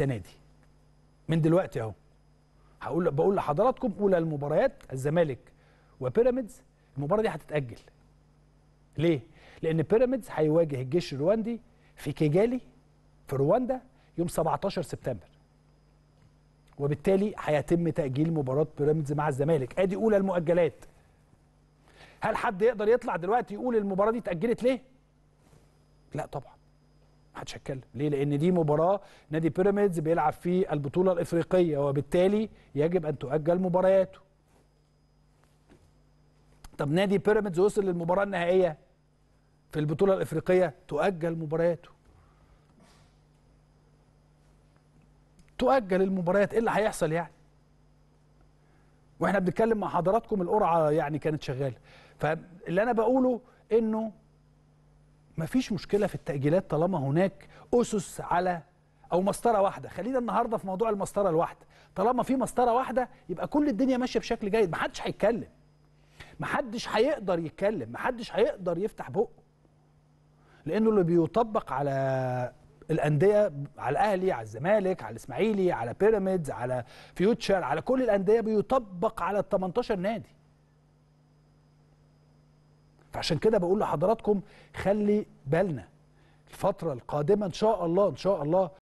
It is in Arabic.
السنه دي من دلوقتي اهو هقول بقول لحضراتكم اولى المباريات الزمالك وبيراميدز المباراه دي هتتاجل ليه لان بيراميدز هيواجه الجيش الرواندي في كيجالي في رواندا يوم 17 سبتمبر وبالتالي هيتم تاجيل مباراه بيراميدز مع الزمالك ادي اولى المؤجلات هل حد يقدر يطلع دلوقتي يقول المباراه دي اتاجلت ليه لا طبعا هتشكلها ليه لان دي مباراه نادي بيراميدز بيلعب في البطوله الافريقيه وبالتالي يجب ان تؤجل مبارياته طب نادي بيراميدز وصل للمباراه النهائيه في البطوله الافريقيه تؤجل مبارياته تؤجل المباريات ايه اللي هيحصل يعني واحنا بنتكلم مع حضراتكم القرعه يعني كانت شغاله فاللي انا بقوله انه مفيش مشكله في التاجيلات طالما هناك اسس على او مسطره واحده خلينا النهارده في موضوع المسطره الواحده طالما في مسطره واحده يبقى كل الدنيا ماشيه بشكل جيد محدش هيتكلم محدش هيقدر يتكلم محدش هيقدر يفتح بقه لانه اللي بيطبق على الانديه على الاهلي على الزمالك على الاسماعيلي على بيراميدز على فيوتشر على كل الانديه بيطبق على ال 18 نادي فعشان كده بقول لحضراتكم خلي بالنا الفتره القادمه ان شاء الله ان شاء الله